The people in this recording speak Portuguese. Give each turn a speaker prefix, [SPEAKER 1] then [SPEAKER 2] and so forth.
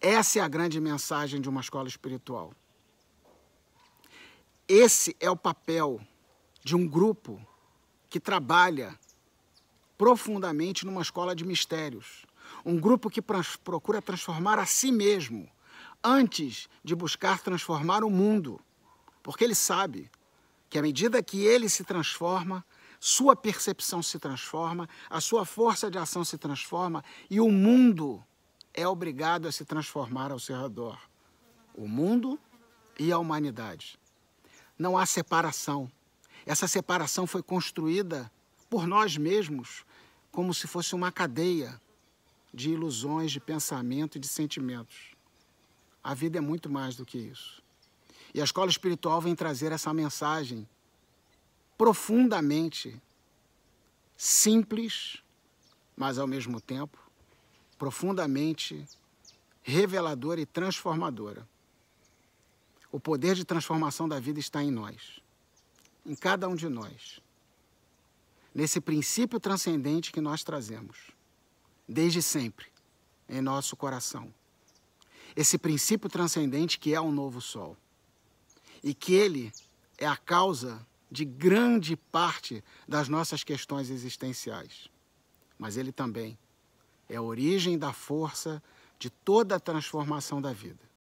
[SPEAKER 1] Essa é a grande mensagem de uma escola espiritual. Esse é o papel de um grupo que trabalha profundamente numa escola de mistérios. Um grupo que procura transformar a si mesmo antes de buscar transformar o mundo. Porque ele sabe que à medida que ele se transforma, sua percepção se transforma, a sua força de ação se transforma e o mundo é obrigado a se transformar ao seu redor o mundo e a humanidade. Não há separação. Essa separação foi construída por nós mesmos, como se fosse uma cadeia de ilusões, de pensamento e de sentimentos. A vida é muito mais do que isso. E a escola espiritual vem trazer essa mensagem profundamente simples, mas ao mesmo tempo profundamente reveladora e transformadora. O poder de transformação da vida está em nós, em cada um de nós, nesse princípio transcendente que nós trazemos, desde sempre, em nosso coração. Esse princípio transcendente que é o novo sol e que ele é a causa de grande parte das nossas questões existenciais, mas ele também é a origem da força de toda a transformação da vida.